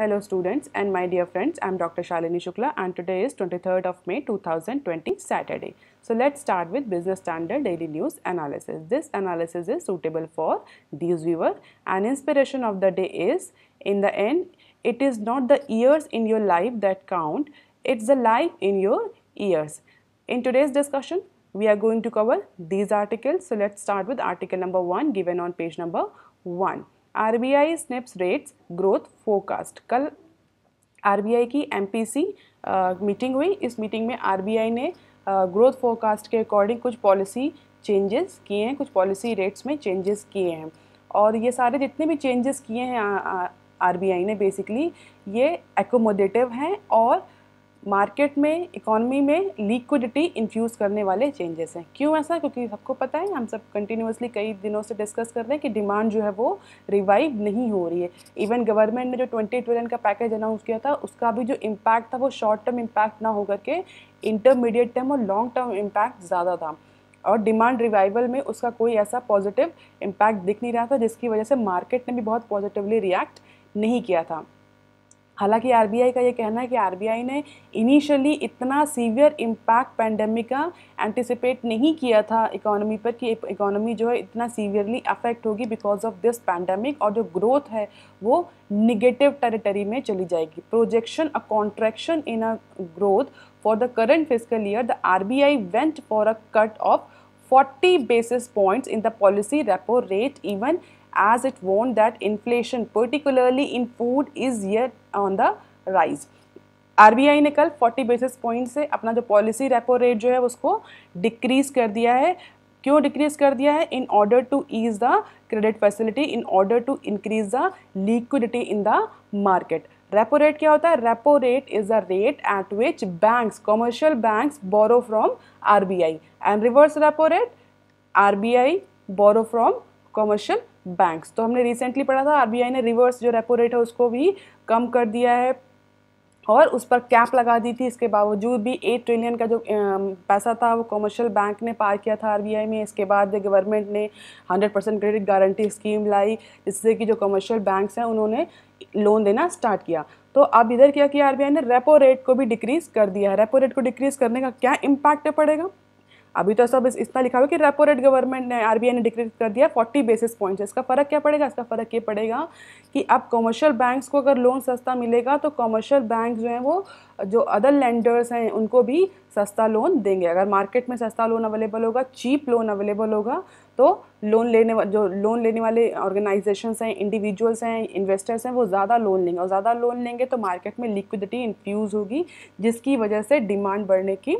Hello students and my dear friends, I am Dr. Shalini Shukla and today is 23rd of May 2020 Saturday. So let's start with Business Standard Daily News Analysis. This analysis is suitable for these viewer and inspiration of the day is, in the end, it is not the years in your life that count, it's the life in your ears. In today's discussion, we are going to cover these articles. So let's start with article number 1 given on page number 1. R B I snaps rates growth forecast कल R B I की M P सी meeting हुई इस meeting में are B I ने growth forecast के according कुछ policy changes किए हैं कुछ पॉलिसी रेट्स में चेंजेस किए हैं और ये सारे जितने भी चेंजेस किए हैं आर बी आई ने बेसिकली ये एकोमोडेटिव हैं और मार्केट में इकोनॉमी में लिक्विडिटी इन्फ्यूज़ करने वाले चेंजेस हैं क्यों ऐसा क्योंकि सबको पता है हम सब कंटिन्यूसली कई दिनों से डिस्कस कर रहे हैं कि डिमांड जो है वो रिवाइव नहीं हो रही है इवन गवर्नमेंट ने जो ट्वेंटी ट्वेलन का पैकेज अनाउंस किया था उसका भी जो इम्पैक्ट था वो शॉर्ट टर्म इम्पैक्ट ना होकर के इंटरमीडिएट टर्म और लॉन्ग टर्म इम्पैक्ट ज़्यादा था और डिमांड रिवाइवल में उसका कोई ऐसा पॉजिटिव इम्पैक्ट दिख नहीं रहा था जिसकी वजह से मार्केट ने भी बहुत पॉजिटिवली रिएक्ट नहीं किया था हालांकि आरबीआई का ये कहना है कि आरबीआई ने इनिशियली इतना सीवियर इम्पैक्ट पैंडमिक का एंटिसिपेट नहीं किया था इकोनॉमी पर कि इकोनॉमी जो है इतना सीवियरली अफेक्ट होगी बिकॉज ऑफ दिस पैंडमिक और जो ग्रोथ है वो निगेटिव टेरिटरी में चली जाएगी projection a contraction in a growth for the current physical year the R B I went for a cut of 40 basis points in the policy repo rate even as it warned that inflation particularly in food is yet on the rise. RBI ने कल 40 basis point से अपना जो policy repo rate जो है उसको decrease कर दिया है क्यों डिक्रीज कर दिया है in order to ease the credit facility in order to increase the liquidity in the market repo rate क्या होता है repo rate is the rate at which banks commercial banks borrow from RBI and reverse repo rate RBI borrow from commercial banks तो हमने recently पढ़ा था RBI ने reverse जो repo rate है उसको भी कम कर दिया है और उस पर कैप लगा दी थी इसके बावजूद भी एट ट्रिलियन का जो पैसा था वो कमर्शियल बैंक ने पार किया था आरबीआई में इसके बाद गवर्नमेंट ने hundred percent credit guarantee scheme लाई जिससे कि जो कमर्शियल बैंक्स हैं उन्होंने लोन देना स्टार्ट किया तो अब इधर क्या किया आरबीआई ने रेपो रेट को भी डिक्रीज़ कर दिया है रेपो रेट को डिक्रीज़ करने का क्या इम्पैक्ट पड़ेगा अभी तो सब इतना लिखा हुआ कि रेपो रेट गवर्नमेंट ने आर ने डिक्रीज कर दिया 40 बेसिस पॉइंट्स इसका फ़र्क क्या पड़ेगा इसका फ़र्क ये पड़ेगा कि अब कॉमर्शियल बैंक्स को अगर लोन सस्ता मिलेगा तो कॉमर्शियल बैंक जो हैं वो जो अदर लैंडर्स हैं उनको भी सस्ता लोन देंगे अगर मार्केट में सस्ता लोन अवेलेबल होगा चीप लोन अवेलेबल होगा तो लोन लेने जो लोन लेने वाले ऑर्गेनाइजेशंस हैं इंडिविजुअल्स हैं इन्वेस्टर्स हैं वो ज़्यादा लोन लेंगे और ज़्यादा लोन लेंगे तो मार्केट में लिक्विडिटी इन्फ्यूज़ होगी जिसकी वजह से डिमांड बढ़ने की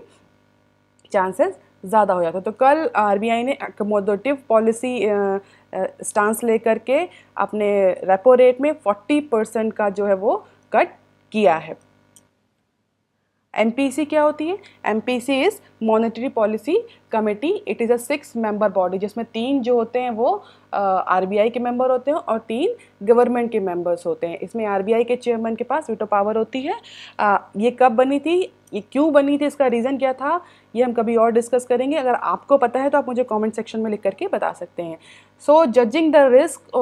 चांसेस ज़्यादा हो जाता है तो कल आरबीआई ने अकोमोडेटिव पॉलिसी स्टांस लेकर के अपने रेपो रेट में 40 परसेंट का जो है वो कट किया है एम क्या होती है M P C is monetary policy committee it is a six member body जिसमें तीन जो होते हैं वो आर बी आई के मेंबर होते हैं और तीन गवर्नमेंट के मेंबर्स होते हैं इसमें आर बी आई के चेयरमैन के पास वीटो पावर होती है uh, ये कब बनी थी ये क्यों बनी थी इसका रीज़न क्या था ये हम कभी और डिस्कस करेंगे अगर आपको पता है तो आप मुझे कमेंट सेक्शन में लिख करके बता सकते हैं so judging the risk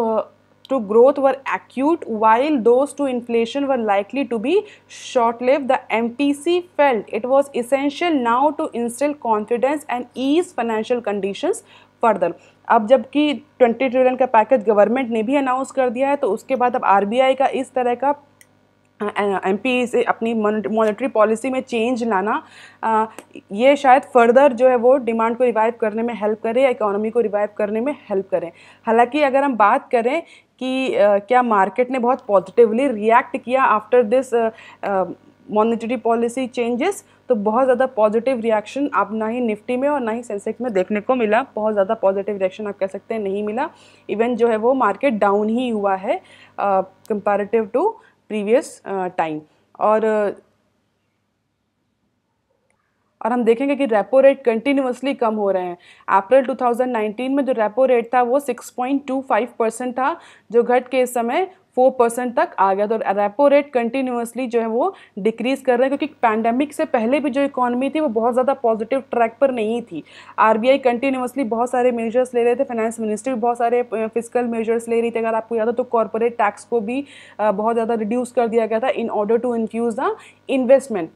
to growth were acute while those to inflation were likely to be short-lived the MPC felt it was essential now to instill confidence and ease financial conditions further अब जबकि 20 trillion का package government ने भी announce कर दिया है तो उसके बाद अब आरबीआई का इस तरह का एम पी से अपनी मॉनेटरी पॉलिसी में चेंज लाना आ, ये शायद फर्दर जो है वो डिमांड को रिवाइव करने में हेल्प करें या इकोनॉमी को रिवाइव करने में हेल्प करें हालांकि अगर हम बात करें कि क्या मार्केट ने बहुत पॉजिटिवली रिएक्ट किया after this monetary policy changes तो बहुत ज़्यादा पॉजिटिव रिएक्शन आप ना ही निफ्टी में और ना ही सेंसेक्स में देखने को मिला बहुत ज़्यादा पॉजिटिव रिएक्शन आप कह सकते हैं नहीं मिला इवन जो है वो मार्केट डाउन ही हुआ है कंपैरेटिव टू प्रीवियस टाइम और और हम देखेंगे कि रेपो रेट कंटिन्यूसली कम हो रहे हैं अप्रैल 2019 में जो रेपो रेट था वो 6.25 परसेंट था जो घट के इस समय फोर परसेंट तक आ गया तो रेपो रेट कंटिन्यूसली जो है वो डिक्रीज़ कर रहे हैं क्योंकि पैंडमिक से पहले भी जो इकॉनमी थी वो बहुत ज़्यादा पॉजिटिव ट्रैक पर नहीं थी आरबीआई कंटिन्यूसली बहुत सारे मेजर्स ले रहे थे फाइनेंस मिनिस्ट्री भी बहुत सारे फिजिकल मेजर्स ले रही थी अगर आपको याद हो तो कॉरपोरेट टैक्स को भी बहुत ज़्यादा रिड्यूस कर दिया गया था in order to infuse the investment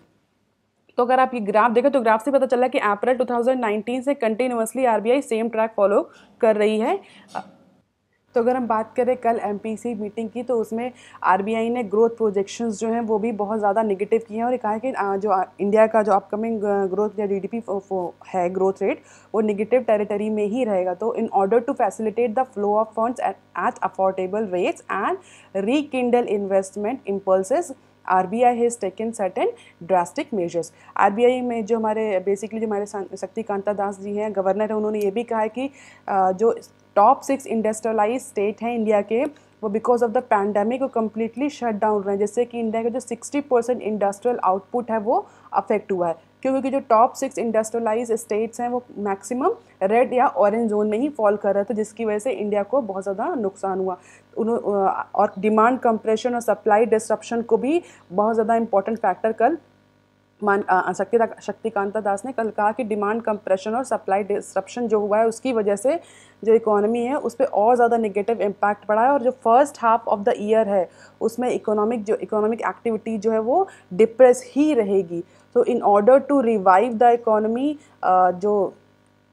तो अगर आप ये ग्राफ देखें तो ग्राफ से पता चला कि अप्रैल 2019 से continuously RBI same track follow कर रही है तो अगर हम बात करें कल एमपीसी मीटिंग की तो उसमें आरबीआई ने ग्रोथ प्रोजेक्शंस जो हैं वो भी बहुत ज़्यादा निगेटिव किए हैं और कहा है कि जो इंडिया का जो अपकमिंग ग्रोथ या जी है ग्रोथ रेट वो निगेटिव टेरिटरी में ही रहेगा तो in order to facilitate the flow of funds at affordable rates and rekindle investment impulse R B I has taken and drastic measures R B I में जो हमारे बेसिकली जो हमारे शक्तिकांता दास जी हैं गवर्नर हैं उन्होंने ये भी कहा है कि जो टॉप सिक्स इंडस्ट्रियलाइज स्टेट हैं इंडिया के वो बिकॉज ऑफ द पैंडमिक वो कम्प्लीटली शट डाउन हुए हैं जिससे कि इंडिया का जो सिक्सटी परसेंट इंडस्ट्रियल आउटपुट है वो अफेक्ट हुआ है क्योंकि जो टॉप सिक्स इंडस्ट्रियलाइज स्टेट्स हैं वो मैक्सिमम रेड या ऑरेंज जोन में ही फॉल कर रहे थे जिसकी वजह से इंडिया को बहुत ज़्यादा नुकसान हुआ और डिमांड कंप्रेशन और सप्लाई डिस्ट्रप्शन को भी बहुत ज़्यादा इंपॉर्टेंट फैक्टर कल मान शक्ति शक्तिकांता दास ने कल कहा कि डिमांड कंप्रेशन और सप्लाई डिस्ट्रप्शन जो हुआ है उसकी वजह से जो इकोनॉमी है उस पर और ज़्यादा नेगेटिव इम्पैक्ट पड़ा है और जो first half of the year है उसमें इकोनॉमिक जो इकोनॉमिक एक्टिविटी जो है वो डिप्रेस ही रहेगी तो in order to revive the economy जो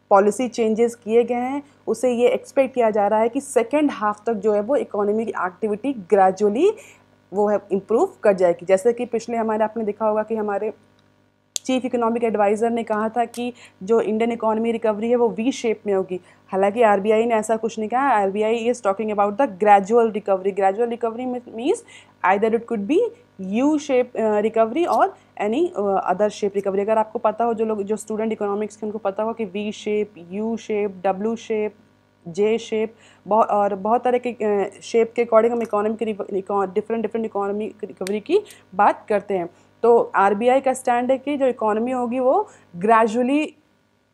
पॉलिसी चेंजेस किए गए हैं उसे ये एक्सपेक्ट किया जा रहा है कि सेकेंड हाफ तक जो है वो इकोनॉमी की एक्टिविटी ग्रेजुअली वो है इम्प्रूव कर जाएगी जैसे कि पिछले हमारे आपने देखा होगा कि हमारे चीफ इकोनॉमिक एडवाइज़र ने कहा था कि जो इंडियन इकोनॉमी रिकवरी है वो वी शेप में होगी हालांकि आरबीआई ने ऐसा कुछ नहीं कहा R B I is talking about the gradual recovery gradual recovery means there it could be U shape recovery और एनी अदर शेप रिकवरी अगर आपको पता हो जो लोग जो स्टूडेंट इकोनॉमिक्स के उनको पता हो कि V shape U shape W shape J shape बहुत और बहुत तरह के शेप के अकॉर्डिंग हम इकोनॉमी की डिफरेंट डिफरेंट इकोनॉमी रिकवरी की बात करते हैं तो आर का स्टैंड है कि जो इकोनॉमी होगी वो ग्रेजुअली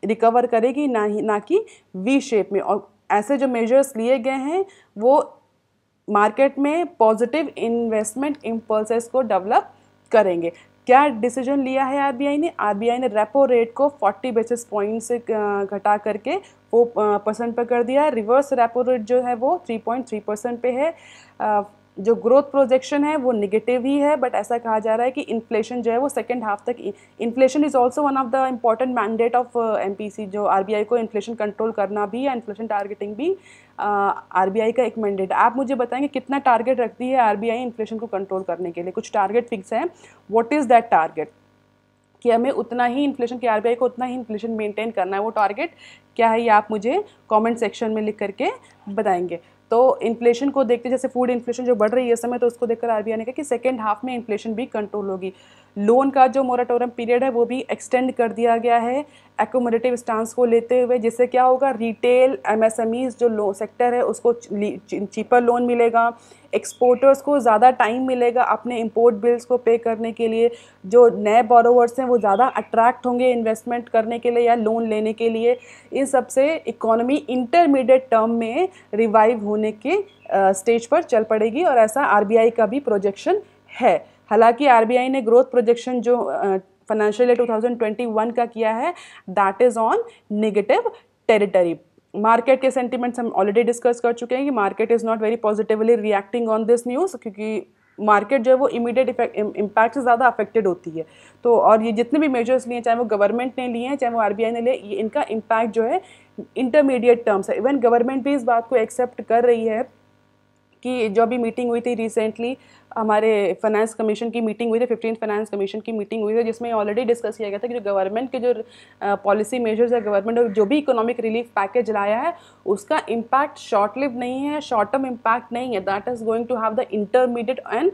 रिकवर करेगी ना ही ना कि वी शेप में और ऐसे जो मेजर्स लिए गए हैं वो मार्केट में पॉजिटिव इन्वेस्टमेंट इम्पल्स को डेवलप करेंगे क्या डिसीजन लिया है आरबीआई ने आरबीआई ने रेपो रेट को 40 बेसिस पॉइंट से घटा करके वो परसेंट पर कर दिया रिवर्स रेपो रेट जो है वो 3.3 परसेंट पे है जो ग्रोथ प्रोजेक्शन है वो निगेटिव ही है बट ऐसा कहा जा रहा है कि इन्फ्लेशन जो है वो सेकेंड हाफ तक inflation is also one of the important mandate of M जो आर को इन्फ्लेशन कंट्रोल करना भी या इन्फ्लेशन टारगेटिंग भी आर uh, का एक मैंडेट आप मुझे बताएंगे कितना टारगेट रखती है आर इन्फ्लेशन को कंट्रोल करने के लिए कुछ टारगेट फिक्स है वॉट इज़ दैट टारगेट कि हमें उतना ही इन्फ्लेशन के आरबीआई को उतना ही इन्फ्लेशन मेंटेन करना है वो टारगेट क्या है ये आप मुझे कमेंट सेक्शन में लिख करके बताएंगे तो इन्फ्लेशन को देखते जैसे फूड इन्फ्लेशन जो बढ़ रही है इस समय तो उसको देखकर आर ने कहा कि सेकेंड हाफ में इन्फ्लेशन भी कंट्रोल होगी लोन का जो मोराटोरियम पीरियड है वो भी एक्सटेंड कर दिया गया है एकोमोडेटिव स्टांस को लेते हुए जिससे क्या होगा रिटेल एमएसएमईज जो लो सेक्टर है उसको चीपर लोन मिलेगा एक्सपोर्टर्स को ज़्यादा टाइम मिलेगा अपने इम्पोर्ट बिल्स को पे करने के लिए जो नए बोरोवर्स हैं वो ज़्यादा अट्रैक्ट होंगे इन्वेस्टमेंट करने के लिए या लोन लेने के लिए इन सबसे इकोनॉमी इंटरमीडिएट टर्म में रिवाइव होने के स्टेज पर चल पड़ेगी और ऐसा आर का भी प्रोजेक्शन है हालांकि आर ने ग्रोथ प्रोजेक्शन जो फाइनेंशियल ईयर 2021 का किया है that is on negative territory market के सेंटिमेंट्स हम ऑलरेडी डिस्कस कर चुके हैं कि market is not very positively reacting on this news क्योंकि मार्केट जो है वो इमीडिएट इफेक्ट इम्पैक्ट से ज़्यादा अफेक्टेड होती है तो और ये जितने भी मेजर्स लिए चाहे वो गवर्नमेंट ने लिए हैं चाहे वो आर ने लिए ये इनका इम्पैक्ट जो है इंटरमीडिएट टर्म्स है इवन गवर्नमेंट भी इस बात को एक्सेप्ट कर रही है कि जो अभी मीटिंग हुई थी रिसेंटली हमारे फाइनेंस कमीशन की मीटिंग हुई थी फिफ्टीन फाइनेंस कमीशन की मीटिंग हुई थी जिसमें ऑलरेडी डिस्कस किया गया था कि जो गवर्नमेंट के जो पॉलिसी मेजर्स है गवर्नमेंट और जो भी इकोनॉमिक रिलीफ पैकेज लाया है उसका इम्पैक्ट शॉर्ट लिव नहीं है शॉर्ट टर्म इम्पैक्ट नहीं है that is going to have the intermediate and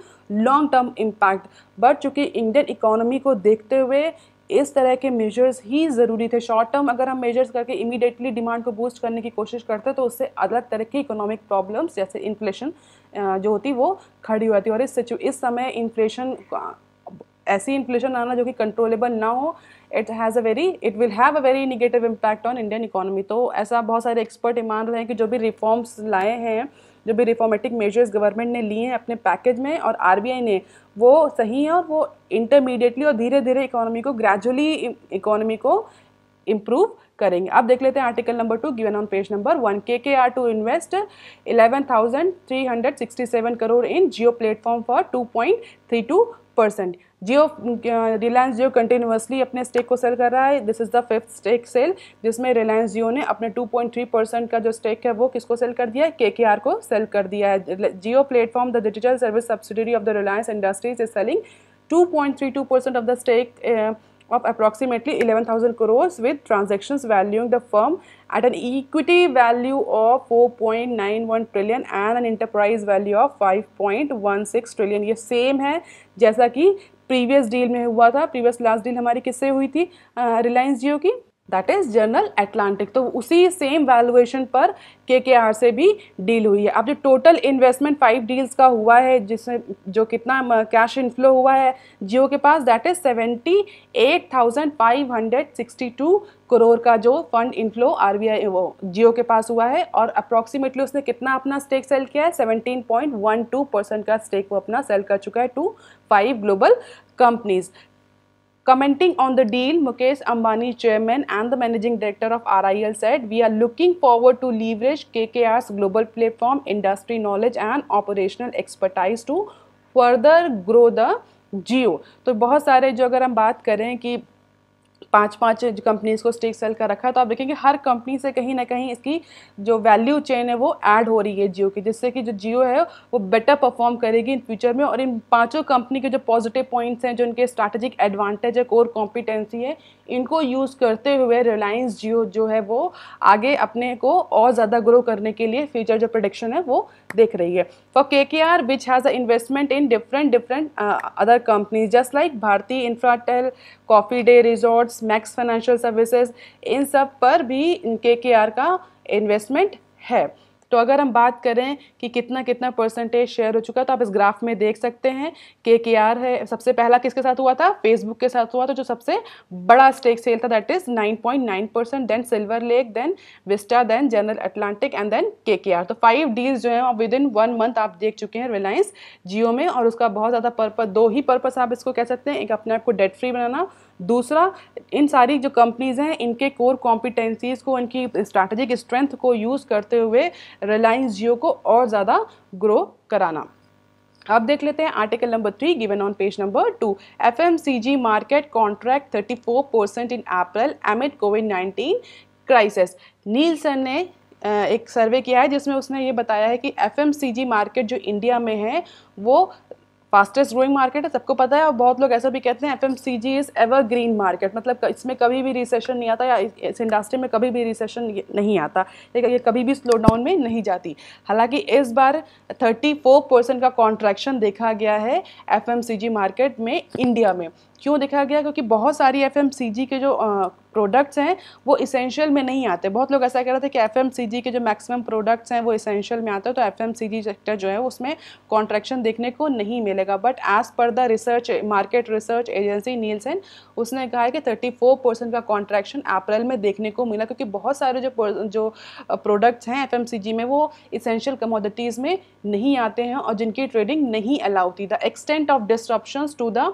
long term impact but चूंकि इंडियन इकोनॉमी को देखते हुए इस तरह के मेजर्स ही ज़रूरी थे शॉर्ट टर्म अगर हम मेजर्स करके इमीडिएटली डिमांड को बूस्ट करने की कोशिश करते तो उससे अलग तरह की इकोनॉमिक प्रॉब्लम्स जैसे इन्फ्लेशन जो होती वो खड़ी हो जाती है और इस इस समय इन्फ्लेशन ऐसी इन्फ्लेशन आना जो कि कंट्रोलेबल ना हो it has a very it will have a very negative impact on Indian economy तो ऐसा बहुत सारे एक्सपर्ट मान रहे हैं कि जो भी रिफॉर्म्स लाए हैं जो भी रिफॉर्मेटिक मेजर्स गवर्नमेंट ने लिए हैं अपने पैकेज में और आर ने वो सही है और वो इंटरमीडिएटली और धीरे धीरे इकोनॉमी को ग्रेजुअली इकोनॉमी को इम्प्रूव करेंगे अब देख लेते हैं article number two given on page number one K K R to invest eleven thousand three hundred sixty seven crore in Jio platform for two point three two percent Jio Reliance Jio continuously अपने stake को sell कर रहा है this is the fifth stake sell जिसमें Reliance जियो ने अपने 2.3 percent का जो स्टेक है वो किसको सेल कर दिया है के के आर को सेल कर दिया है Jio platform the digital service subsidiary of the Reliance Industries is selling 2.32 percent of the stake of approximately 11,000 crores with transactions valuing the firm at an equity value of 4.91 trillion and an enterprise value of 5.16 trillion ye same hai jaisa ki previous deal mein hua tha previous last deal hamari kisse hui thi uh, reliance jio ki that is General Atlantic तो उसी same valuation पर के K are से भी deal हुई है अब जो टोटल इन्वेस्टमेंट फाइव डील्स का हुआ है जिसमें जो कितना कैश इनफ्लो हुआ है जियो के पास that is seventy eight thousand five hundred sixty two crore का जो fund inflow R B I वो जियो के पास हुआ है और अप्रॉक्सीमेटली उसने कितना अपना स्टेक सेल किया है seventeen point one two percent का स्टेक वो अपना सेल कर चुका है to five global companies Commenting on the deal, Mukesh Ambani, chairman and the managing director of RIL, said, We are looking forward to leverage KKR's global platform, industry knowledge, and operational expertise to further grow the Jio तो बहुत सारे जो अगर हम बात करें कि पाँच पाँच कंपनीज़ को स्टेक सेल कर रखा है तो आप देखेंगे हर कंपनी से कहीं ना कहीं इसकी जो वैल्यू चेन है वो ऐड हो रही है जियो की जिससे कि जो जियो है वो बेटर परफॉर्म करेगी इन फ्यूचर में और इन पाँचों कंपनी के जो पॉजिटिव पॉइंट्स हैं जो इनके स्ट्रैटेजिक एडवांटेज है कोर कॉम्पिटेंसी है इनको यूज़ करते हुए रिलायंस जियो जो है वो आगे अपने को और ज़्यादा ग्रो करने के लिए फ्यूचर जो प्रोडिक्शन है वो देख रही है for K K R which has a investment in different different other companies just like Bharti Infratel Coffee Day Resorts Max Financial Services इन सब पर भी के के आर का इन्वेस्टमेंट है तो अगर हम बात करें कि कितना कितना परसेंटेज शेयर हो चुका है तो आप इस ग्राफ में देख सकते हैं के के आर है सबसे पहला किसके साथ हुआ था फेसबुक के साथ हुआ था जो सबसे बड़ा स्टेक सेल था that is nine point nine percent then Silver Lake then Vista then General Atlantic and then K K are तो फाइव डील्स जो है विद इन वन मंथ आप देख चुके हैं रिलायंस जियो में और उसका बहुत ज़्यादा पर्पज दो ही पर्पज़ आप इसको कह सकते हैं एक अपने आप को डेट फ्री बनाना दूसरा इन सारी जो कंपनीज़ हैं इनके कोर कॉम्पिटेंसीज़ को इनकी स्ट्रैटेजिक स्ट्रेंथ को यूज़ करते हुए रिलायंस जियो को और ज़्यादा ग्रो कराना अब देख लेते हैं article number three given on page number two F M C G market contract thirty four percent in April amid Covid nineteen crisis Nielsen ने एक सर्वे किया है जिसमें उसने ये बताया है कि एफ मार्केट जो इंडिया में है वो फास्टेस्ट ग्रोइंग मार्केट है सबको पता है और बहुत लोग ऐसा भी कहते हैं F M C G is evergreen market मतलब इसमें कभी भी रिसेशन नहीं आता या इस इंडस्ट्री में कभी भी रिसेशन नहीं आता ये कभी भी स्लो डाउन में नहीं जाती हालांकि इस बार 34 परसेंट का कॉन्ट्रैक्शन देखा गया है एफ मार्केट में इंडिया में क्यों देखा गया क्योंकि बहुत सारी एफ के जो प्रोडक्ट्स हैं वो इसेंशियल में नहीं आते बहुत लोग ऐसा कह रहे थे कि एफ के जो मैक्सिमम प्रोडक्ट्स हैं वो इसेंशियल में आते हैं तो एफ सेक्टर जो है उसमें कॉन्ट्रैक्शन देखने को नहीं मिलेगा but as per the research market research agency Nielsen उसने कहा है कि थर्टी परसेंट का कॉन्ट्रैक्शन अप्रैल में देखने को मिला क्योंकि बहुत सारे जो जो प्रोडक्ट्स हैं एफ में वो इसेंशियल कमोडिटीज़ में नहीं आते हैं और जिनकी ट्रेडिंग नहीं अलाउ थी the extent of disruption to the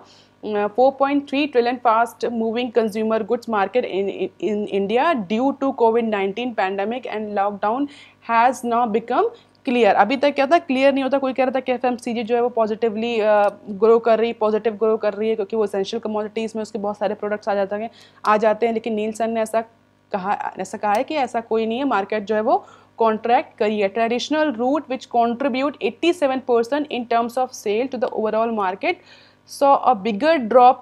4.3 uh, trillion fast moving consumer goods market in in india due to covid 19 pandemic and lockdown has now become clear अभी तक क्या था क्लियर नहीं होता कोई कह रहा था कि एफ जो है वो पॉजिटिवली ग्रो uh, कर रही पॉजिटिव ग्रो कर रही है क्योंकि वो एसेंशियल कमोडिटीज़ में उसके बहुत सारे प्रोडक्ट्स आ जाते हैं आ जाते हैं लेकिन नीलसन ने ऐसा कहा ऐसा कहा है कि ऐसा कोई नहीं है मार्केट जो है वो कॉन्ट्रैक्ट करी है traditional route which contribute eighty in terms of sale to the overall market so a bigger drop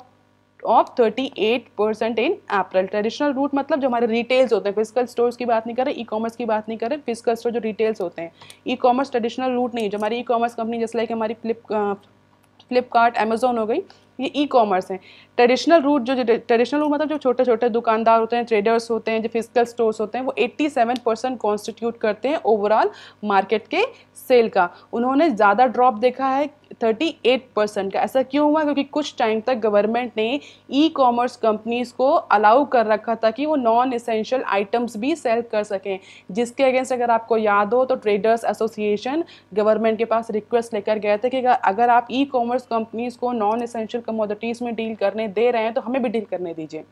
of thirty eight percent in April traditional route मतलब जो हमारे रिटेल्स होते हैं फिजिकल स्टोर्स की बात नहीं करें ई कॉमर्स की बात नहीं करें फिजिकल स्टोर जो रिटेल्स होते हैं ई कॉमर्स ट्रेडिशनल रूट नहीं जो हमारी ई कॉमर्स कंपनी जैसे लाइक हमारी फ्लिप फ्लिपकार्ट अमेजोन हो गई ये ई कॉमर्स हैं ट्रेडिशनल रूट जो ट्रेडिशनल रूट मतलब जो छोटे छोटे दुकानदार होते हैं ट्रेडर्स होते हैं जो फिजिकल स्टोर्स होते हैं वो 87 परसेंट कॉन्स्टिट्यूट करते हैं ओवरऑल मार्केट के सेल का उन्होंने ज़्यादा ड्रॉप देखा है 38 परसेंट का ऐसा क्यों हुआ क्योंकि कुछ टाइम तक गवर्नमेंट ने ई कॉमर्स कंपनीज को अलाउ कर रखा था कि वो नॉन इसेंशियल आइटम्स भी सेल कर सकें जिसके अगेंस्ट अगर आपको याद हो तो ट्रेडर्स एसोसिएशन गवर्नमेंट के पास रिक्वेस्ट लेकर गए थे कि अगर आप ई कॉमर्स कंपनीज को नॉन इसेंशियल कमोडिटीज़ में डील करने दे रहे हैं तो हमें भी डील करने दीजिए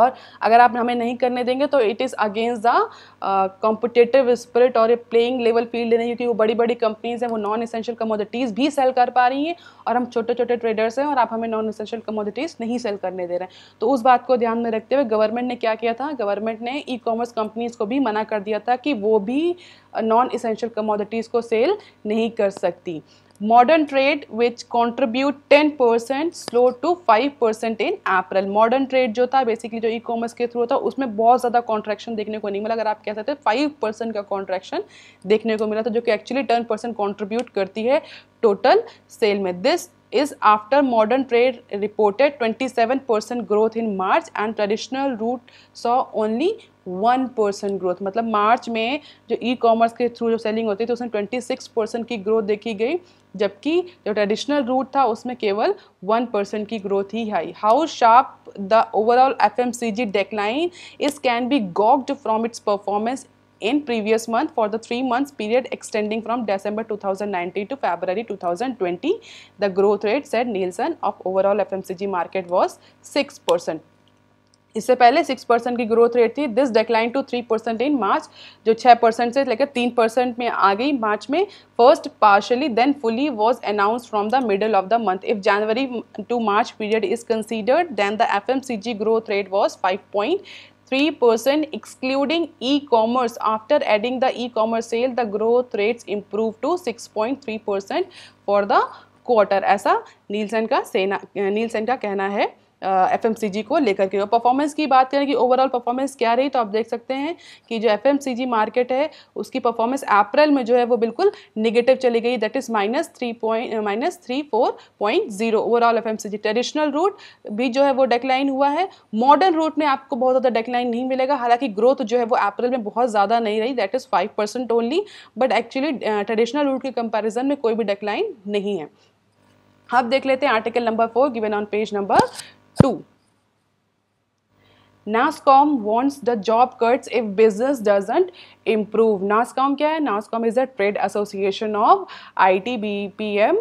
और अगर आप हमें नहीं करने देंगे तो it is against the competitive spirit और ए प्लेइंग लेवल फील्ड नहीं क्योंकि वो बड़ी बड़ी कंपनीज़ हैं वो नॉन एसेंशियल कमोडिटीज़ भी सेल कर पा रही हैं और हम छोटे छोटे ट्रेडर्स हैं और आप हमें नॉन एसेंशियल कमोडिटीज़ नहीं सेल करने दे रहे हैं तो उस बात को ध्यान में रखते हुए गवर्नमेंट ने क्या किया था गवर्नमेंट ने ई कॉमर्स कंपनीज़ को भी मना कर दिया था कि वो भी नॉन इसेंशियल कमोडिटीज़ को सेल नहीं कर सकती modern trade which contribute ten percent slow to five percent in April modern trade जो था बेसिकली जो ई कॉमर्स के थ्रू था उसमें बहुत ज़्यादा कॉन्ट्रेक्शन देखने को नहीं मिला अगर आप कह सकते फाइव परसेंट का कॉन्ट्रेक्शन देखने को मिला था तो जो कि एक्चुअली टेन परसेंट कॉन्ट्रीब्यूट करती है टोटल सेल में this is after modern trade reported twenty seven percent growth in March and traditional route saw only one percent growth मतलब मार्च में जो ई e कॉमर्स के थ्रू जो selling होती थी उसमें ट्वेंटी सिक्स परसेंट की ग्रोथ देखी गई जबकि जो ट्रेडिशनल रूट था उसमें केवल वन परसेंट की ग्रोथ ही आई how sharp the overall F M C G decline इस can be gauged from its performance in previous month for the three months period extending from December 2019 to February 2020. Nielsen of overall F M C G market was six 6%. इससे पहले six percent की growth rate थी this decline to three percent in March जो छः percent से लेकर तीन percent में आ गई मार्च में first partially then fully was announce from the middle of the month if January to March period is considered then the F M C G growth rate was five point 3% excluding e-commerce after adding the e-commerce sale the growth rates improved to 6.3% for the quarter ऐसा Nielsen का सेना Nielsen का कहना है F M को लेकर के performance की बात करें कि ओवरऑल परफॉर्मेंस क्या रही तो आप देख सकते हैं कि जो एफ मार्केट है उसकी परफॉर्मेंस अप्रैल में जो है वो बिल्कुल निगेटिव चली गई that is minus three point minus three four point zero overall F traditional route भी जो है वो डेक्लाइन हुआ है मॉडर्न रूट में आपको बहुत ज़्यादा डेक्लाइन नहीं मिलेगा हालांकि ग्रोथ जो है वो अप्रैल में बहुत ज़्यादा नहीं रही that is five percent only but actually traditional route के कंपेरिजन में कोई भी डेक्लाइन नहीं है अब देख लेते हैं article number four given on page number two NASSCOM wants the job cuts if business doesn't improve NASCOM क्या है trade association of I T B P M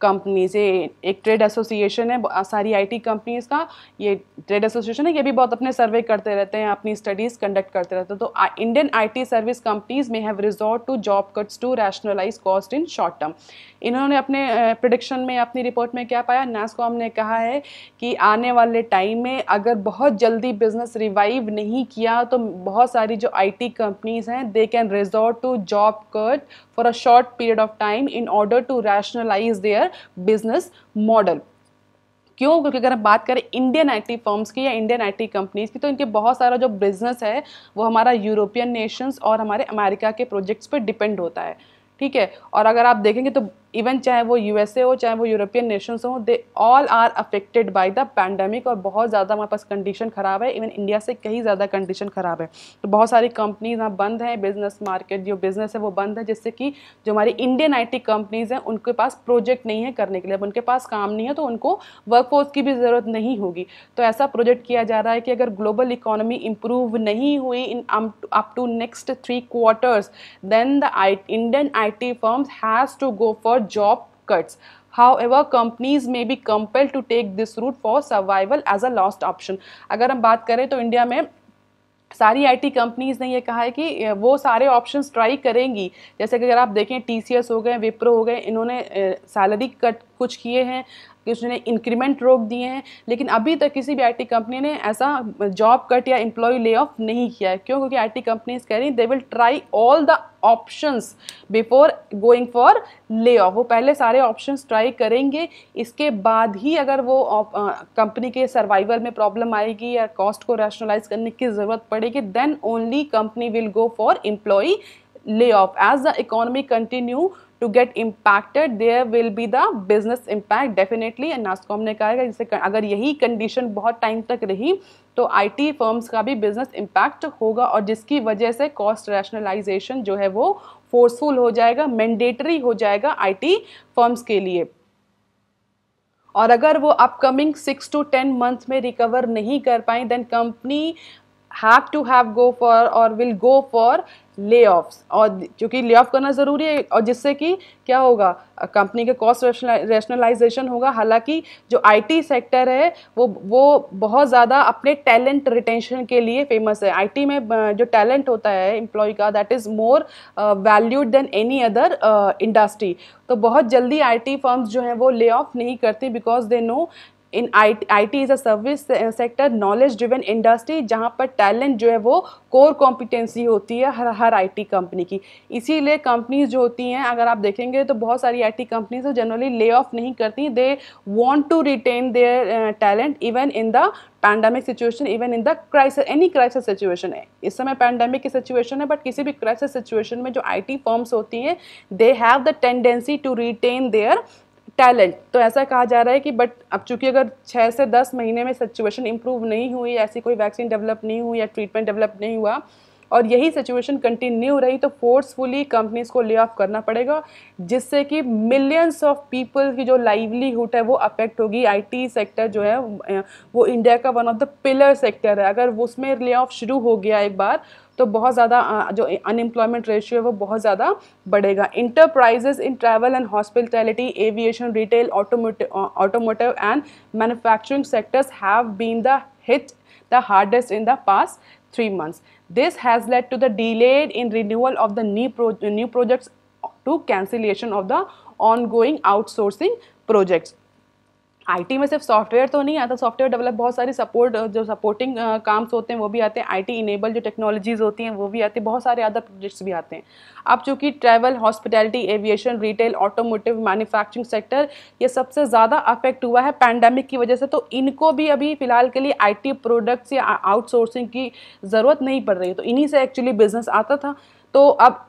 companies ये एक ट्रेड एसोसिएशन है सारी आई टी कंपनीज का ये trade association है ये भी बहुत अपने सर्वे करते रहते हैं अपनी स्टडीज़ कंडक्ट करते रहते हैं तो Indian I T service companies में have resort to job cuts to rationalise cost in short term इन्होंने अपने प्रडिक्शन में अपनी रिपोर्ट में क्या पाया नासकॉम ने कहा है कि आने वाले टाइम में अगर बहुत जल्दी बिजनेस रिवाइव नहीं किया तो बहुत सारी जो आईटी कंपनीज हैं they can resort to job cut for a short period of time in order to rationalise their business model क्यों क्योंकि अगर हम बात करें इंडियन आईटी फर्म्स की या इंडियन आईटी कंपनीज की तो इनके बहुत सारा जो बिजनेस है वो हमारा यूरोपियन नेशंस और हमारे अमेरिका के प्रोजेक्ट्स पर डिपेंड होता है ठीक है और अगर आप देखेंगे तो इवन चाहे वो यूएसए हो चाहे वो यूरोपियन नेशंस हो they all are affected by the pandemic और बहुत ज़्यादा हमारे पास कंडीशन ख़राब है इवन इंडिया से कहीं ज़्यादा कंडीशन ख़राब है तो बहुत सारी कंपनीज यहाँ बंद हैं बिजनेस मार्केट जो बिज़नेस है वो बंद है जिससे कि जो हमारी इंडियन आई कंपनीज़ हैं उनके पास प्रोजेक्ट नहीं है करने के लिए अब उनके पास काम नहीं है तो उनको वर्कफोर्स की भी ज़रूरत नहीं होगी तो ऐसा प्रोजेक्ट किया जा रहा है कि अगर ग्लोबल इकोनॉमी इम्प्रूव नहीं हुई in up to next three quarters then the I Indian I T firms has to go for job cuts. However, companies may be compelled to take this route for survival as a last option. अगर हम बात करें तो India में सारी IT companies ने ये कहा है कि वो सारे ऑप्शंस ट्राई करेंगी जैसे कि अगर आप देखें टीसीएस हो गए विप्रो हो गए इन्होंने सैलरी कट कुछ किए हैं कि उसने इंक्रीमेंट रोक दिए हैं लेकिन अभी तक किसी भी आईटी कंपनी ने ऐसा जॉब कट या एम्प्लॉय ले ऑफ नहीं किया है क्यों क्योंकि आईटी कंपनीज कह रही they will try all the options before going for lay off वो पहले सारे ऑप्शंस ट्राई करेंगे इसके बाद ही अगर वो कंपनी के सर्वाइवल में प्रॉब्लम आएगी या कॉस्ट को रैशनलाइज करने की ज़रूरत पड़ेगी then only company will go for employ lay off as the economy continue to get impacted there will be the business impact definitely and NASSCOM ने कहा है जैसे अगर यही कंडीशन बहुत टाइम तक रही तो आईटी फर्म्स का भी बिजनेस इम्पैक्ट होगा और जिसकी वजह से कॉस्ट रैशनलाइजेशन जो है वो फोर्सफुल हो जाएगा मैंडेटरी हो जाएगा आईटी फर्म्स के लिए और अगर वो upcoming six to ten month में रिकवर नहीं कर पाए then company have to have go for और will go for lay offs और क्योंकि ले ऑफ करना ज़रूरी है और जिससे कि क्या होगा कंपनी के कॉस्ट रेशनलाइजेशन होगा हालांकि जो आईटी सेक्टर है वो वो बहुत ज़्यादा अपने टैलेंट रिटेंशन के लिए फेमस है आईटी में जो टैलेंट होता है एम्प्लॉय का that is more valued than any other industry तो बहुत जल्दी आईटी फर्म्स जो हैं वो ले ऑफ नहीं करती because they know in I I T is a service sector knowledge driven industry जहाँ पर टैलेंट जो है वो कोर कॉम्पिटेंसी होती है हर हर आई टी कंपनी की इसीलिए कंपनीज जो होती हैं अगर आप देखेंगे तो बहुत सारी I T companies generally lay off नहीं करती they want to retain their talent even in the pandemic situation even in the crisis any crisis situation है इस समय पैंडमिक की सिचुएशन है बट किसी भी क्राइसिस सिचुएशन में जो टी फर्म्स होती हैं they have the tendency to retain their talent तो ऐसा कहा जा रहा है कि बट अब चूंकि अगर छः से दस महीने में सिचुएशन इम्प्रूव नहीं हुई ऐसी कोई वैक्सीन डेवलप नहीं हुई या ट्रीटमेंट डेवलप नहीं हुआ और यही सिचुएशन कंटिन्यू रही तो फोर्सफुली कंपनीज को ले ऑफ करना पड़ेगा जिससे कि मिलियंस ऑफ पीपल की जो लाइवलीहुड है वो अफेक्ट होगी आईटी सेक्टर जो है वो इंडिया का one of the pillar sector है अगर उसमें ले ऑफ शुरू हो गया एक बार तो बहुत ज़्यादा जो अनएम्प्लॉयमेंट रेशियो है वो बहुत ज़्यादा बढ़ेगा enterprises in travel and hospitality aviation retail automotive and manufacturing sectors have been the hit the hardest in the past three months this has led to the delayed in renewal of the new new projects to cancellation of the ongoing outsourcing projects IT में सिर्फ software तो नहीं आता software develop बहुत सारी support जो supporting calms होते हैं वो भी आते हैं आईटी इनेबल जो टेक्नोलॉजीज होती हैं वो भी आती हैं बहुत सारे अदर प्रोजेक्ट्स भी आते हैं अब चूँकि travel hospitality aviation retail automotive manufacturing sector ये सबसे ज़्यादा अफेक्ट हुआ है पैंडमिक की वजह से तो इनको भी अभी फिलहाल के लिए आई प्रोडक्ट्स या आउटसोर्सिंग की ज़रूरत नहीं पड़ रही तो इन्हीं से एक्चुअली बिजनेस आता था तो अब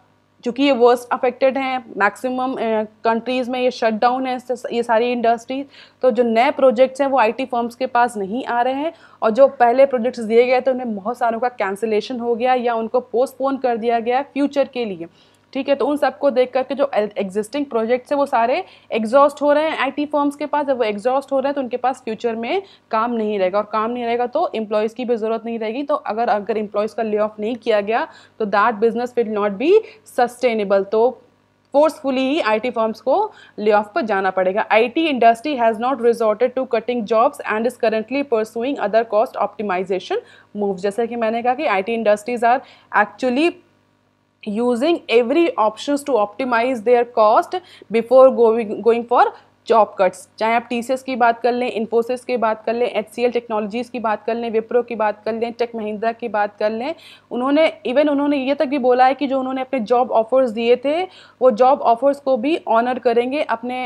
चूँकि ये वर्स्ट अफेक्टेड हैं मैक्सिमम कंट्रीज़ में ये शट डाउन है ये सारी इंडस्ट्रीज तो जो नए प्रोजेक्ट्स हैं वो आईटी फर्म्स के पास नहीं आ रहे हैं और जो पहले प्रोजेक्ट्स दिए गए थे तो उन्हें बहुत सारों का कैंसिलेशन हो गया या उनको पोस्टपोन कर दिया गया फ्यूचर के लिए ठीक है तो उन सबको देख करके जो एग्जिस्टिंग प्रोजेक्ट्स है वो सारे एग्जॉस्ट हो रहे हैं आईटी फॉर्म्स के पास जब वो एग्जॉस्ट हो रहे हैं तो उनके पास फ्यूचर में काम नहीं रहेगा और काम नहीं रहेगा तो एम्प्लॉयज़ की भी ज़रूरत नहीं रहेगी तो अगर अगर एम्प्लॉयज़ का ले ऑफ नहीं किया गया तो that business will not be sustainable तो फोर्सफुली ही आई टी फॉर्म्स को ले ऑफ पर जाना पड़ेगा I T industry has not resorted to cutting jobs and is currently pursuing other cost optimisation move जैसे कि मैंने कहा कि I T industries are actually using every options to optimize their cost before going going for job cuts चाहे आप T की बात कर लें इन्फोसिस की बात कर लें एच टेक्नोलॉजीज़ की बात कर लें विप्रो की बात कर लें टेक महिंद्रा की बात कर लें उन्होंने इवन उन्होंने ये तक भी बोला है कि जो उन्होंने अपने जॉब ऑफर्स दिए थे वो जॉब ऑफर्स को भी ऑनर करेंगे अपने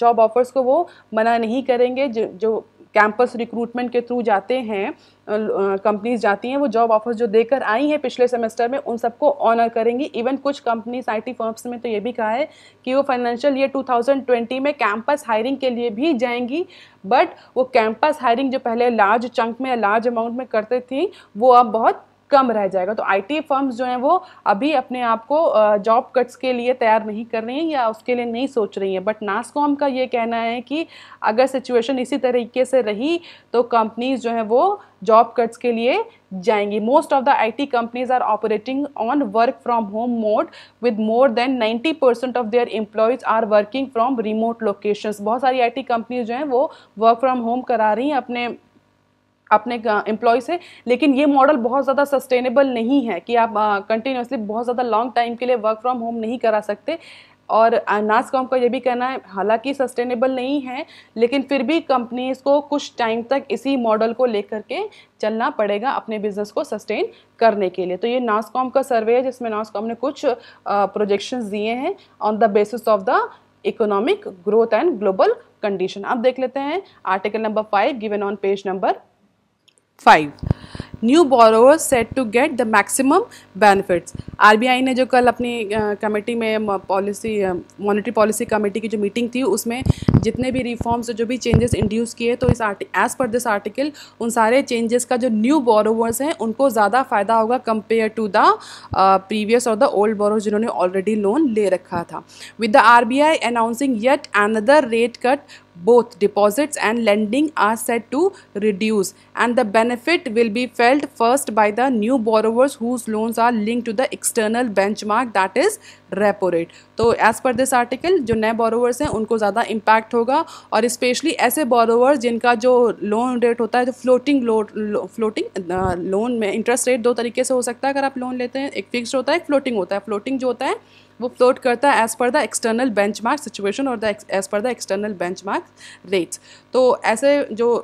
जॉब ऑफर्स को वो मना नहीं करेंगे जो कैंपस रिक्रूटमेंट के थ्रू जाते हैं कंपनीज जाती हैं वो जॉब ऑफर्स जो देकर आई हैं पिछले सेमेस्टर में उन सबको ऑनर करेंगी इवन कुछ कंपनीज आई टी फर्म्स में तो ये भी कहा है कि वो फाइनेंशियल ईयर 2020 में कैंपस हायरिंग के लिए भी जाएंगी बट वो कैंपस हायरिंग जो पहले लार्ज चंक में लार्ज अमाउंट में करते थी वो अब बहुत कम रह जाएगा तो आईटी फर्म्स जो हैं वो अभी अपने आप को जॉब कट्स के लिए तैयार नहीं कर रही हैं या उसके लिए नहीं सोच रही हैं बट नासकॉम का ये कहना है कि अगर सिचुएशन इसी तरीके से रही तो कंपनीज जो हैं वो जॉब कट्स के लिए जाएंगी most of the IT companies are operating on work from home mode with more than 90 percent of their employees are working from remote locations बहुत सारी आईटी कंपनीज जो हैं वो वर्क फ्रॉम होम करा रही हैं अपने अपने एम्प्लॉय से लेकिन ये मॉडल बहुत ज़्यादा सस्टेनेबल नहीं है कि आप कंटिन्यूसली बहुत ज़्यादा लॉन्ग टाइम के लिए वर्क फ्रॉम होम नहीं करा सकते और नासकॉम का ये भी कहना है हालांकि सस्टेनेबल नहीं है लेकिन फिर भी कंपनीज को कुछ टाइम तक इसी मॉडल को लेकर के चलना पड़ेगा अपने बिजनेस को सस्टेन करने के लिए तो ये नासकॉम का सर्वे है जिसमें नासकॉम ने कुछ प्रोजेक्शन दिए हैं on the basis of the economic growth and global condition आप देख लेते हैं article number five given on page number five new borrower set to get the maximum benefits R ने जो कल अपनी कमेटी में पॉलिसी मॉनिटरी पॉलिसी कमेटी की जो मीटिंग थी उसमें जितने भी रिफॉर्म्स जो भी चेंजेस इंड्यूस किए तो इस एज पर दिस आर्टिकल उन सारे चेंजेस का जो न्यू बोरोवर्स हैं उनको ज़्यादा फ़ायदा होगा कंपेयर टू द प्रीवियस और द ओल्ड बोरोवर जिन्होंने ऑलरेडी लोन ले रखा था with the R B I announcing yet other rate cut both deposits and lending are set to reduce and the benefit will be felt first by the new borrowers whose loans are linked to the external benchmark that is repo rate तो as per this article जो नए borrowers हैं उनको ज़्यादा impact होगा और specially ऐसे borrowers जिनका जो लोन रेट होता है जो फ्लोटिंग लो, फ्लोटिंग लोन में इंटरेस्ट रेट दो तरीके से हो सकता है अगर आप लोन लेते हैं एक फिक्स्ड होता है एक फ्लोटिंग होता है फ्लोटिंग जो होता है वो फ्लोट करता है as per the external benchmark situation और the as per the external benchmark rates तो ऐसे जो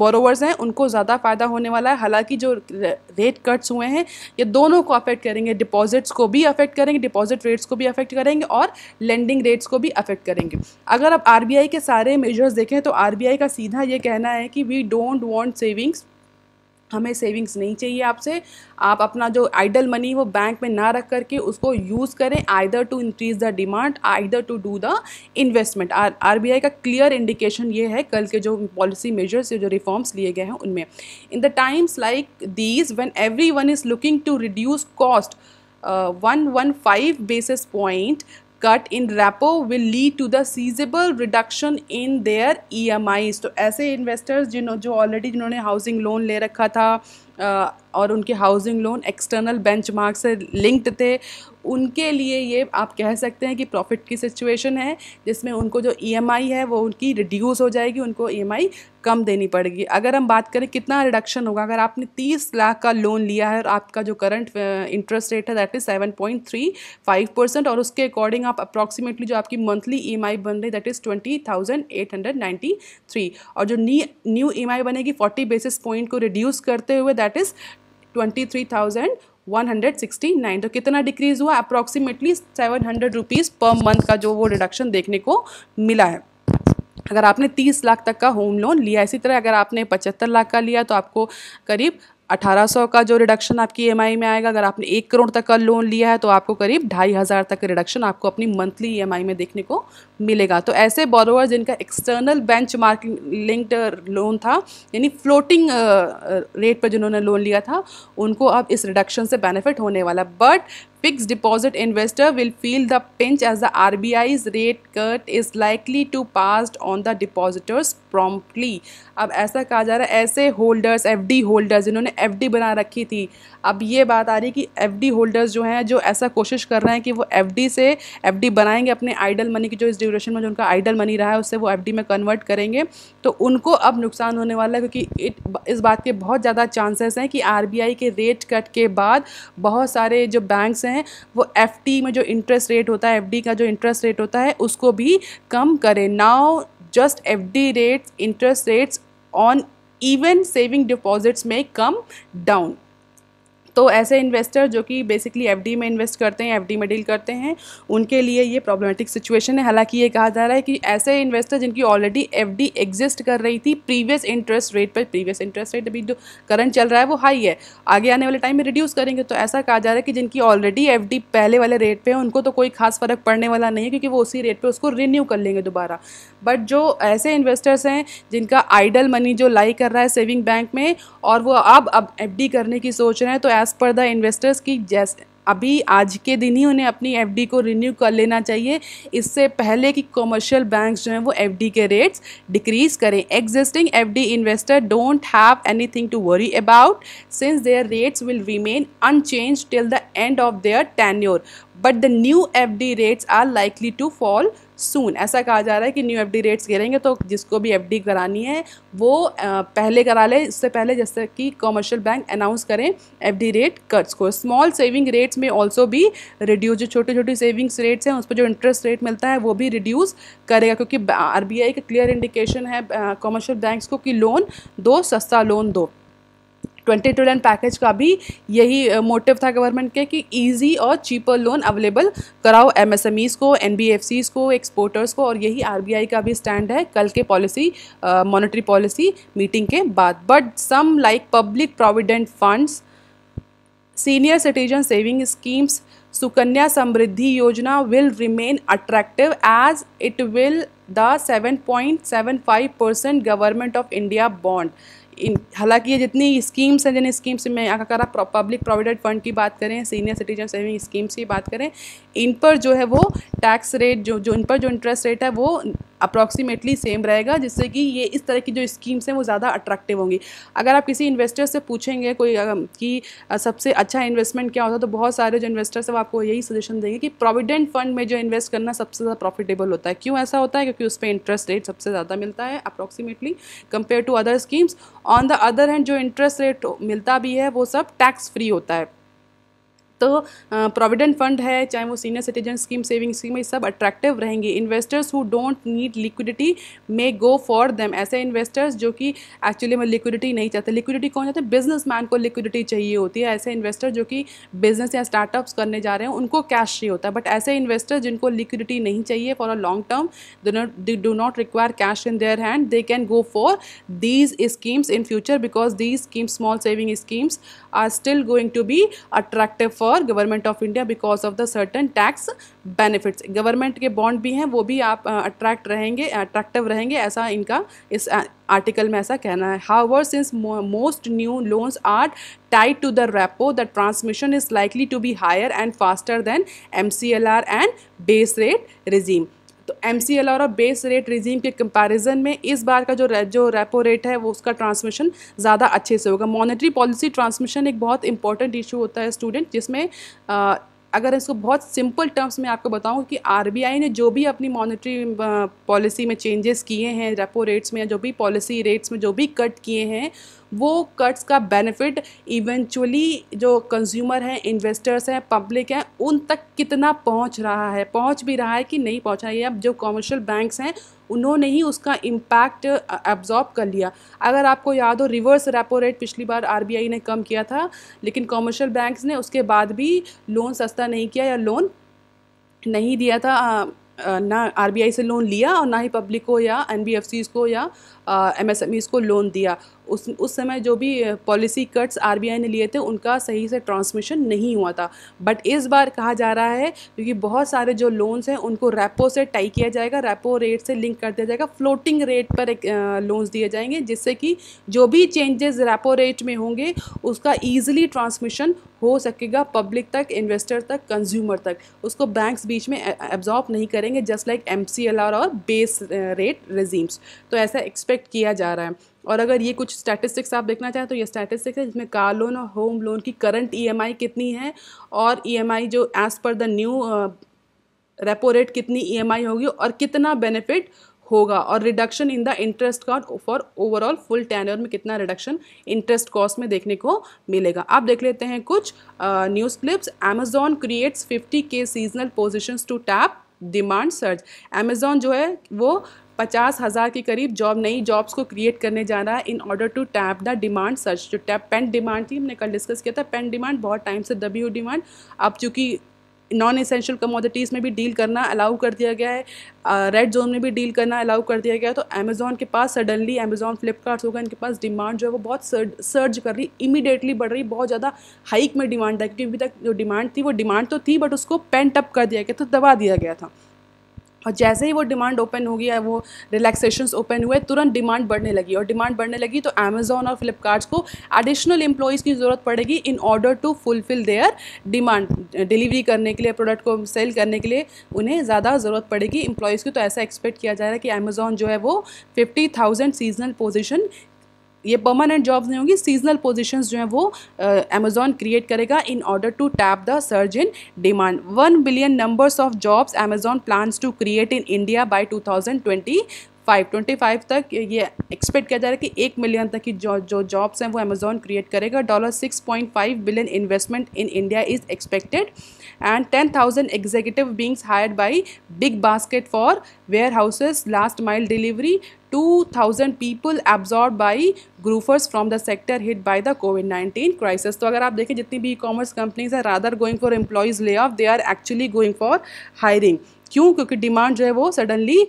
बोरोवर्स हैं उनको ज़्यादा फ़ायदा होने वाला है हालांकि जो रेट कट्स हुए हैं ये दोनों को अफेक्ट करेंगे डिपॉजिट्स को भी अफेक्ट करेंगे डिपॉजिट रेट्स को भी अफेक्ट करेंगे और लेंडिंग रेट्स को भी अफेक्ट करेंगे अगर आप आर के सारे मेजर्स देखें तो आर का सीधा ये कहना है कि वी डोंट वॉन्ट सेविंग्स हमें सेविंग्स नहीं चाहिए आपसे आप अपना जो आइडल मनी वो बैंक में ना रख करके उसको यूज़ करें either to increase the demand either to do the investment R B I clear indication ये है कल के जो पॉलिसी मेजर्स जो रिफॉर्म्स लिए गए हैं उनमें in the times like these when every one is looking to reduce cost one one five basis point cut in repo will lead to the sizable reduction in their EMIs तो ऐसे investors जिन्हों जो already जिन्होंने housing loan ले रखा था और उनके हाउसिंग लोन एक्सटर्नल बेंचमार्क से लिंक्ड थे उनके लिए ये आप कह सकते हैं कि प्रॉफिट की सिचुएशन है जिसमें उनको जो ई e है वो उनकी रिड्यूस हो जाएगी उनको ई e कम देनी पड़ेगी अगर हम बात करें कितना रिडक्शन होगा अगर आपने 30 लाख का लोन लिया है और आपका जो करंट इंटरेस्ट रेट है that is seven point three five percent और उसके अकॉर्डिंग आप अप्रॉक्सीमेटली जो आपकी मंथली ई e बन रही that is twenty thousand eight hundred ninety three और जो नी न्यू ई बनेगी फोर्टी बेसिस पॉइंट को रिड्यूस करते हुए that is twenty three thousand 169 तो कितना डिक्रीज हुआ approximately 700 hundred rupees per month का जो वो रिडक्शन देखने को मिला है अगर आपने 30 लाख तक का होम लोन लिया इसी तरह अगर आपने 75 लाख का लिया तो आपको करीब 1800 का जो रिडक्शन आपकी ई e में आएगा अगर आपने एक करोड़ तक का लोन लिया है तो आपको करीब ढाई हज़ार तक का रिडक्शन आपको अपनी मंथली ई e में देखने को मिलेगा तो ऐसे बोरोवर जिनका external benchmark linked loan था यानी फ्लोटिंग रेट पर जिन्होंने लोन लिया था उनको अब इस रिडक्शन से बेनिफिट होने वाला but fix deposit investor will feel the pinch as the R B I's rate cut is likely to pass on the depositors promptly. अब ऐसा कहा जा रहा है ऐसे होल्डर्स एफ डी होल्डर्स जिन्होंने एफ डी बना रखी थी अब ये बात आ रही है कि डी होल्डर्स जो हैं जो ऐसा कोशिश कर रहे हैं कि वो एफ डी से एफ डी बनाएंगे अपने आइडल मनी की जो इस ड्यूरेशन में जो उनका आइडल मनी रहा है उससे वो एफ डी में कन्वर्ट करेंगे तो उनको अब नुकसान होने वाला है क्योंकि इट इस बात के बहुत ज़्यादा चांसेस हैं कि आर बी आई के रेट कट के बाद बहुत सारे जो बैंक्स हैं हैं वो एफ में जो इंटरेस्ट रेट होता है एफ का जो इंटरेस्ट रेट होता है उसको भी कम करें now just F D rates interest rates on even saving deposits में कम डाउन तो ऐसे इन्वेस्टर जो कि बेसिकली एफडी में इन्वेस्ट करते हैं एफडी में डील करते हैं उनके लिए ये प्रॉब्लमेटिक सिचुएशन है हालांकि ये कहा जा रहा है कि ऐसे इन्वेस्टर जिनकी ऑलरेडी एफडी एग्जिस्ट कर रही थी प्रीवियस इंटरेस्ट रेट पर प्रीवियस इंटरेस्ट रेट अभी जो करंट चल रहा है वो हाई है आगे आने वाले टाइम में रिड्यूस करेंगे तो ऐसा कहा जा रहा है कि जिनकी ऑलरेडी एफ पहले वाले रेट पर उनको तो कोई खास फ़र्क पड़ने वाला नहीं है क्योंकि वो उसी रेट पर उसको रिन्यू कर लेंगे दोबारा बट जो ऐसे इन्वेस्टर्स हैं जिनका आइडल मनी जो लाई कर रहा है सेविंग बैंक में और वो अब अब एफ करने की सोच रहे हैं तो एज़ पर द इन्वेस्टर्स की जैसे अभी आज के दिन ही उन्हें अपनी एफडी को रिन्यू कर लेना चाहिए इससे पहले कि कमर्शियल बैंक्स जो हैं वो एफडी के रेट्स डिक्रीज करें existing FD investor don't have anything to worry about since their rates will remain unchange till the end of their tenure but the new FD rates are likely to fall soon ऐसा कहा जा रहा है कि new FD rates गिरेंगे तो जिसको भी एफडी करानी है वो पहले करा ले इससे पहले जैसे कि कॉमर्शियल बैंक अनाउंस करें एफडी रेट कट्स को स्मॉल सेविंग रेट्स में ऑल्सो भी रिड्यूस जो छोटे छोटे सेविंग्स रेट्स हैं उस पर जो इंटरेस्ट रेट मिलता है वो भी रिड्यूस करेगा क्योंकि आर का क्लियर इंडिकेशन है कॉमर्शियल बैंक्स को कि लोन दो सस्ता लोन दो ट्वेंटी ट्रिलियन पैकेज का भी यही मोटिव था गवर्नमेंट के कि ईजी और चीपर लोन अवेलेबल कराओ एम एम एस ईज़ को एन बी एफ सीज को एक्सपोर्टर्स को और यही आर बी आई का भी स्टैंड है कल के पॉलिसी मॉनिटरी पॉलिसी मीटिंग के बाद but some like public provident funds senior citizen saving schemes Sukanya Samriddhi Yojana will remain attractive as it will the seven point seven five percent government of India bond हालांकि ये जितनी schemes हैं जिन schemes में अगर आप public provident fund की बात करें सीनियर सिटीजन सेविंग स्कीम्स की बात करें इन पर जो है वो टैक्स रेट जो जो इन पर जो इंटरेस्ट रेट है वो अप्रॉक्सीमेटली सेम रहेगा जिससे कि ये इस तरह की जो स्कीम्स हैं वो ज़्यादा अट्रैक्टिव होंगी अगर आप किसी इन्वेस्टर से पूछेंगे कोई कि सबसे अच्छा इन्वेस्टमेंट क्या होता है तो बहुत सारे जो इन्वेस्टर्स हैं वो आपको यही सजेशन देंगे कि प्रोविडेंट फंड में जो इन्वेस्ट करना सबसे ज़्यादा प्रॉफिटेबल होता है क्यों ऐसा होता है क्योंकि उस पर इंटरेस्ट रेट सबसे ज़्यादा मिलता है approximately compare to other schemes on the other hand जो इंटरेस्ट रेट मिलता भी है वो सब टैक्स फ्री होता है तो प्रोविडेंट फंड है चाहे वो senior citizen scheme saving scheme ये सब अट्रैक्टिव रहेंगी investors who don't need liquidity may go for them ऐसे इन्वेस्टर्स जो कि एक्चुअली में लिक्विडिटी नहीं चाहते लिक्विडिटी कौन चाहते बिजनेस मैन को लिक्विडिटी चाहिए होती है ऐसे इन्वेस्टर जो कि बिजनेस या स्टार्टअप्स करने जा रहे हैं उनको कैश चाहिए होता है बट ऐसे इन्वेस्टर जिनको लिक्विडिटी नहीं चाहिए for a long term do not require cash in their hand they can go for these schemes in future because these schemes small saving schemes are still going to be attractive for government of India because of the certain tax benefits. Government के bond भी हैं वो भी आप uh, attract रहेंगे attractive रहेंगे ऐसा इनका इस article में ऐसा कहना है. However, since most new loans are tied to the repo the transmission is likely to be higher and faster than mclr and base rate regime तो एम और बेस रेट रिजीम के कंपैरिजन में इस बार का जो रे, जो रेपो रेट है वो उसका ट्रांसमिशन ज़्यादा अच्छे से होगा मॉनेटरी पॉलिसी ट्रांसमिशन एक बहुत इंपॉर्टेंट इशू होता है स्टूडेंट जिसमें आ, अगर इसको बहुत सिंपल टर्म्स में आपको बताऊं कि आरबीआई ने जो भी अपनी मॉनेटरी पॉलिसी में चेंजेस किए हैं रेपो रेट्स में या जो भी पॉलिसी रेट्स में जो भी कट किए हैं वो कट्स का बेनिफिट इवेंचुअली जो कंज्यूमर हैं इन्वेस्टर्स हैं पब्लिक हैं उन तक कितना पहुंच रहा है पहुंच भी रहा है कि नहीं पहुंच रहा है अब जो कॉमर्शियल बैंक्स हैं उन्होंने ही उसका इम्पैक्ट एब्जॉर्ब कर लिया अगर आपको याद हो रिवर्स रेपो रेट पिछली बार आर ने कम किया था लेकिन कॉमर्शियल बैंक्स ने उसके बाद भी लोन सस्ता नहीं किया या लोन नहीं दिया था ना आर से लोन लिया और ना ही पब्लिक को या एन को या एम एस को लोन दिया उस उस समय जो भी पॉलिसी कट्स आर ने लिए थे उनका सही से ट्रांसमिशन नहीं हुआ था बट इस बार कहा जा रहा है क्योंकि बहुत सारे जो लोन्स हैं उनको रेपो से टाई किया जाएगा रेपो रेट से लिंक कर दिया जाएगा फ्लोटिंग रेट पर लोन्स दिए जाएंगे जिससे कि जो भी चेंजेस रेपो रेट में होंगे उसका ईजिली ट्रांसमिशन हो सकेगा पब्लिक तक इन्वेस्टर तक कंज्यूमर तक उसको बैंक्स बीच में एब्जॉर्ब नहीं करेंगे जस्ट लाइक एम और बेस रेट रेजीम्स तो ऐसा एक्सपेक्ट किया जा रहा है और अगर ये कुछ स्टैटिस्टिक्स आप देखना चाहें तो ये स्टैटिस्टिक्स है जिसमें कार लोन और होम लोन की करंट ई e कितनी है और ई e जो as per the new repo rate कितनी ई e होगी और कितना बेनिफिट होगा और reduction in the interest cost for overall full tenor में कितना रिडक्शन इंटरेस्ट कॉस्ट में देखने को मिलेगा आप देख लेते हैं कुछ news clips Amazon creates fifty K seasonal position to tap demand search Amazon जो है वो पचास हज़ार के करीब जॉब नई जॉब्स को क्रिएट करने जा रहा है in order to tap the demand search जो टैप पेंट डिमांड थी हमने कल डिस्कस किया था पेंट डिमांड बहुत टाइम से दबी हुई डिमांड अब चूँकि नॉन इसेंशियल कमोडिटीज़ में भी डील करना अलाउ कर दिया गया है रेड uh, जोन में भी डील करना अलाउ कर दिया गया है तो अमेज़ॉन के पास सडनली अमेज़ॉन फ्लिपकार्ट होगा इनके पास डिमांड जो है वो बहुत सर्ज कर रही इमीडिएटली बढ़ रही बहुत ज़्यादा हाइक में डिमांड है क्योंकि अभी तक जो डिमांड थी वो डिमांड तो थी बट उसको पेंट अप कर दिया गया था दबा दिया गया था और जैसे ही वो डिमांड ओपन हो गया वो रिलैक्सेशन ओपन हुए तुरंत डिमांड बढ़ने लगी और डिमांड बढ़ने लगी तो अमेजोन और फ्लिपकार्ट को एडिशनल एम्प्लॉयज़ की ज़रूरत पड़ेगी in order to fulfil their demand delivery करने के लिए प्रोडक्ट को सेल करने के लिए उन्हें ज़्यादा ज़रूरत पड़ेगी एम्प्लॉयज़ की तो ऐसा एक्सपेक्ट किया जा रहा है कि अमेजोन जो है वो फिफ्टी थाउजेंड सीजनल पोजिशन ये परमानेंट जॉब्स नहीं होंगी सीजनल पोजीशंस जो हैं वो अमेजोन क्रिएट करेगा in order to tap the surge in demand one billion numbers of jobs Amazon plans to create in India by 2025 five twenty five तक ये expect किया जा रहा है कि एक मिलियन तक की जो जो जॉब्स हैं वो अमेजोन क्रिएट करेगा dollar six point five billion investment in India is expected and ten thousand executive beings hired by Big Basket for warehouses last mile delivery two thousand people absorb by Grofers from the sector hit by the COVID nineteen crisis तो अगर आप देखें जितनी भी e commerce companies है rather going for employees lay off they are actually going for hiring क्यों क्योंकि demand जो है वो सडनली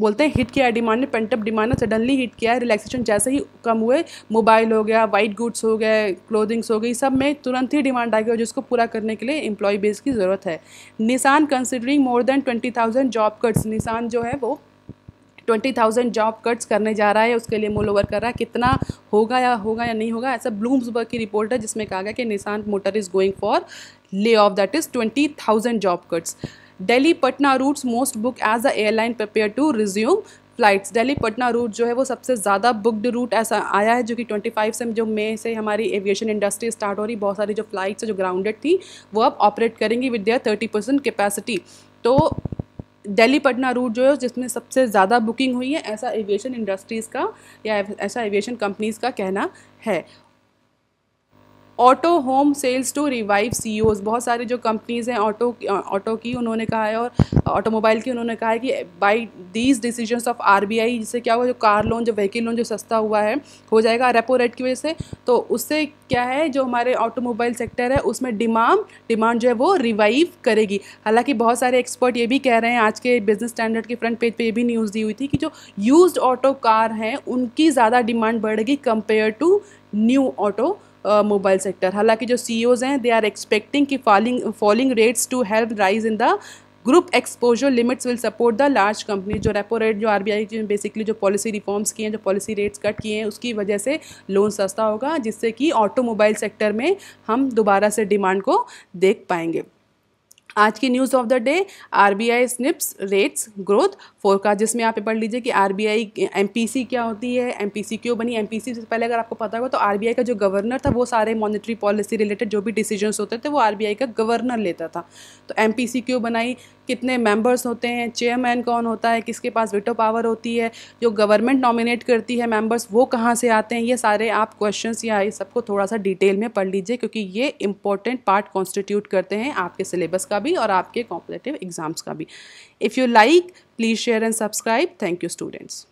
बोलते हैं हिट किया है डिमांड ने पेंटअप डिमांड ने सडनली हिट किया है रिलैक्सेशन जैसे ही कम हुए मोबाइल हो गया वाइट गुड्स हो गए क्लोथिंग्स हो गई सब में तुरंत ही डिमांड आ गई जिसको पूरा करने के लिए एम्प्लॉय बेस की ज़रूरत है Nissan considering more than twenty thousand job cuts Nissan जो है वो ट्वेंटी थाउजेंड जॉब कट्स करने जा रहा है उसके लिए मोल ओवर कर रहा है कितना होगा या होगा या नहीं होगा ऐसा ब्लूम्सबर्ग की रिपोर्ट है जिसमें कहा गया कि Nissan motor is going for lay off that is twenty thousand job cuts Delhi Patna routes most book as a airline prepare to resume flights Delhi Patna route जो है वो सबसे ज़्यादा बुकड रूट ऐसा आया है जो कि 25 से जो मई से हमारी एविएशन इंडस्ट्री स्टार्ट हो रही बहुत सारी जो फ्लाइट्स जो ग्राउंडेड थी वो अब ऑपरेट करेंगी विद देयर 30 परसेंट कैपेसिटी तो दिल्ली पटना रूट जो है जिसमें सबसे ज़्यादा बुकिंग हुई है ऐसा एविएशन इंडस्ट्रीज़ का या ऐसा एविएशन कंपनीज़ का कहना है auto home sales to revive सी बहुत सारी जो कंपनीज़ हैं ऑटो ऑटो की उन्होंने कहा है और ऑटोमोबाइल की उन्होंने कहा है कि by these decision of R जिससे क्या हुआ जो कार लोन जो व्हीकल लोन जो सस्ता हुआ है हो जाएगा रेपो रेट की वजह से तो उससे क्या है जो हमारे ऑटोमोबाइल सेक्टर है उसमें डिमांड डिमांड जो है वो रिवाइव करेगी हालांकि बहुत सारे एक्सपर्ट ये भी कह रहे हैं आज के बिजनेस स्टैंडर्ड के फ्रंट पेज पे ये भी न्यूज़ दी हुई थी कि जो यूज्ड ऑटो कार हैं उनकी ज़्यादा डिमांड बढ़ेगी compare to new automobile sector हालांकि जो सी e हैं दे आर एक्सपेक्टिंग कि falling falling rates to help rise in the group exposure limits will support the large company जो रेपो रेट जो आर बी की basically जो policy reforms किए हैं जो पॉलिसी रेट्स कट किए हैं उसकी वजह से लोन सस्ता होगा जिससे कि ऑटोमोबाइल सेक्टर में हम दोबारा से डिमांड को देख पाएंगे आज की news of the day RBI snips rates growth forecast जिसमें आप पढ़ लीजिए कि आरबीआई एमपीसी क्या होती है एमपीसी क्यों बनी एमपीसी से पहले अगर आपको पता होगा तो आरबीआई का जो गवर्नर था वो सारे मॉनेटरी पॉलिसी रिलेटेड जो भी डिसीजन होते थे वो आरबीआई का गवर्नर लेता था तो एमपीसी क्यों बनाई कितने मेंबर्स होते हैं चेयरमैन कौन होता है किसके पास विटो पावर होती है जो गवर्नमेंट नॉमिनेट करती है मेंबर्स वो कहाँ से आते हैं ये सारे आप क्वेश्चन या इस सबको थोड़ा सा डिटेल में पढ़ लीजिए क्योंकि ये इंपॉर्टेंट पार्ट कॉन्स्टिट्यूट करते हैं आपके सिलेबस का भी और आपके कॉम्पिटेटिव एग्जाम्स का भी if you like please share and subscribe thank you students